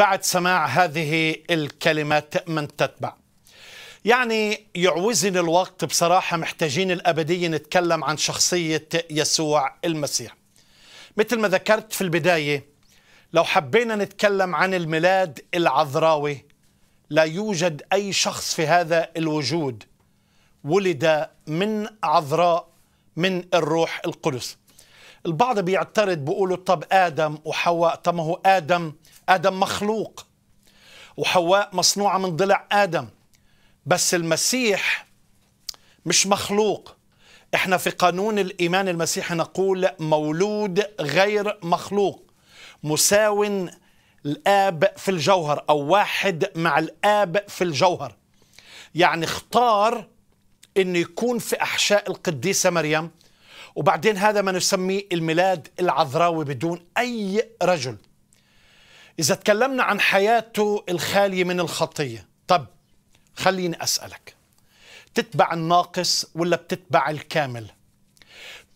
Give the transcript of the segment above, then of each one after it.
بعد سماع هذه الكلمات من تتبع يعني يعوزني الوقت بصراحة محتاجين الأبدية نتكلم عن شخصية يسوع المسيح مثل ما ذكرت في البداية لو حبينا نتكلم عن الميلاد العذراوي لا يوجد أي شخص في هذا الوجود ولد من عذراء من الروح القدس البعض بيعترض بيقولوا طب آدم وحواء طب ما هو آدم آدم مخلوق وحواء مصنوعة من ضلع آدم بس المسيح مش مخلوق احنا في قانون الإيمان المسيحي نقول مولود غير مخلوق مساو الآب في الجوهر أو واحد مع الآب في الجوهر يعني اختار أن يكون في أحشاء القديسة مريم وبعدين هذا ما نسميه الميلاد العذراوي بدون أي رجل إذا تكلمنا عن حياته الخالية من الخطية طب خليني أسألك تتبع الناقص ولا بتتبع الكامل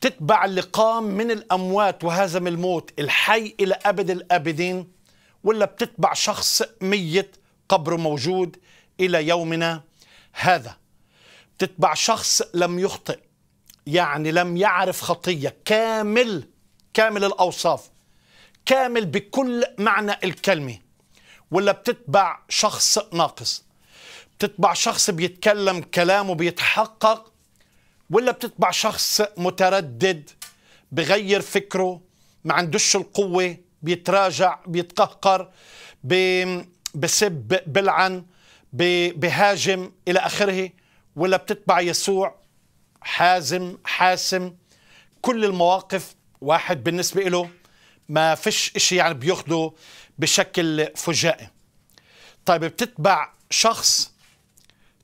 بتتبع اللي قام من الأموات وهزم الموت الحي إلى أبد الآبدين ولا بتتبع شخص ميت قبره موجود إلى يومنا هذا بتتبع شخص لم يخطئ يعني لم يعرف خطية كامل كامل الأوصاف كامل بكل معنى الكلمة ولا بتتبع شخص ناقص بتتبع شخص بيتكلم كلامه بيتحقق ولا بتتبع شخص متردد بغير فكره ما عندوش القوة بيتراجع بيتقهقر بسب بلعن بهاجم إلى آخره ولا بتتبع يسوع حازم حاسم كل المواقف واحد بالنسبة له ما فيش إشي يعني بياخده بشكل فجائي طيب بتتبع شخص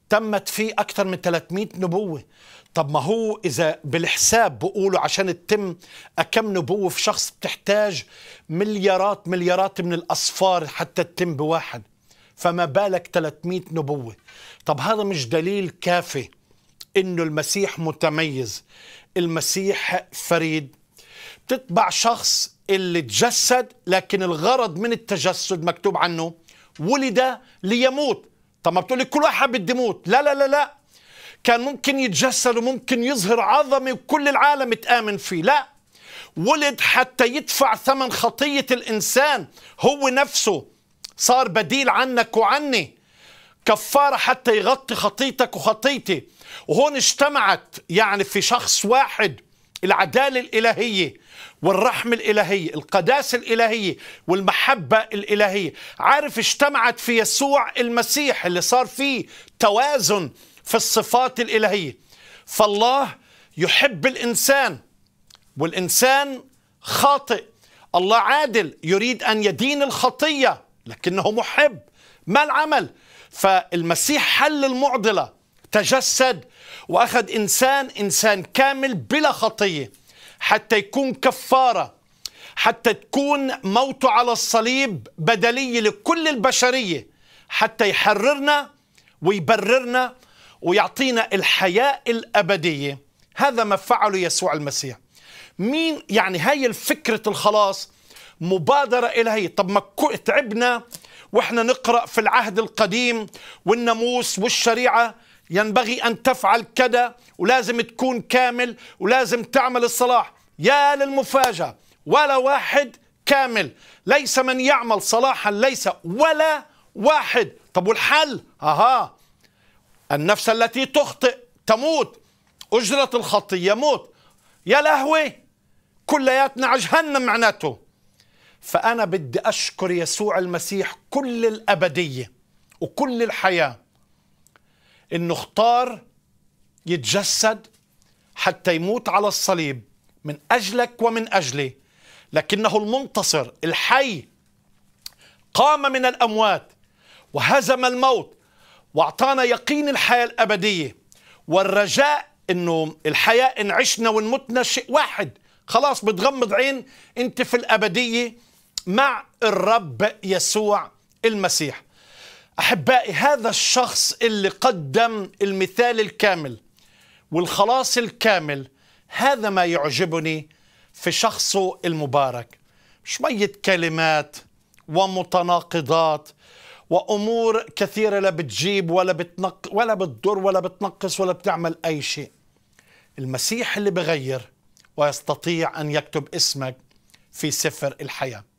تمت فيه أكثر من 300 نبوة طب ما هو إذا بالحساب بقولوا عشان تتم كم نبوة في شخص بتحتاج مليارات مليارات من الأصفار حتى تتم بواحد فما بالك 300 نبوة طب هذا مش دليل كافي انه المسيح متميز المسيح فريد بتتبع شخص اللي تجسد لكن الغرض من التجسد مكتوب عنه ولد ليموت طب ما بتقولي كل واحد بده يموت لا لا لا لا كان ممكن يتجسد وممكن يظهر عظمة وكل العالم تآمن فيه لا ولد حتى يدفع ثمن خطية الإنسان هو نفسه صار بديل عنك وعني كفارة حتى يغطي خطيتك وخطيتي وهون اجتمعت يعني في شخص واحد العدالة الإلهية والرحمة الإلهية القداسة الإلهية والمحبة الإلهية عارف اجتمعت في يسوع المسيح اللي صار فيه توازن في الصفات الإلهية فالله يحب الإنسان والإنسان خاطئ الله عادل يريد أن يدين الخطية لكنه محب ما العمل فالمسيح حل المعضلة تجسد وأخذ إنسان إنسان كامل بلا خطية حتى يكون كفارة حتى تكون موته على الصليب بدلية لكل البشرية حتى يحررنا ويبررنا ويعطينا الحياة الأبدية هذا ما فعله يسوع المسيح مين يعني هاي الفكرة الخلاص مبادرة إلهية طب ما تعبنا واحنا نقرأ في العهد القديم والناموس والشريعة ينبغي أن تفعل كذا ولازم تكون كامل ولازم تعمل الصلاح يا للمفاجأة ولا واحد كامل ليس من يعمل صلاحا ليس ولا واحد طب والحل أها النفس التي تخطئ تموت أجرة الخطية موت يا لهوي كلياتنا جهنم معناته فأنا بدي أشكر يسوع المسيح كل الأبدية وكل الحياة إنه اختار يتجسد حتى يموت على الصليب من أجلك ومن أجلي لكنه المنتصر الحي قام من الأموات وهزم الموت واعطانا يقين الحياه الابديه والرجاء انه الحياه ان عشنا ونمتنا شيء واحد خلاص بتغمض عين انت في الابديه مع الرب يسوع المسيح احبائي هذا الشخص اللي قدم المثال الكامل والخلاص الكامل هذا ما يعجبني في شخصه المبارك شويه كلمات ومتناقضات وامور كثيره لا بتجيب ولا بتنق ولا بتضر ولا بتنقص ولا بتعمل اي شيء المسيح اللي بغير ويستطيع ان يكتب اسمك في سفر الحياه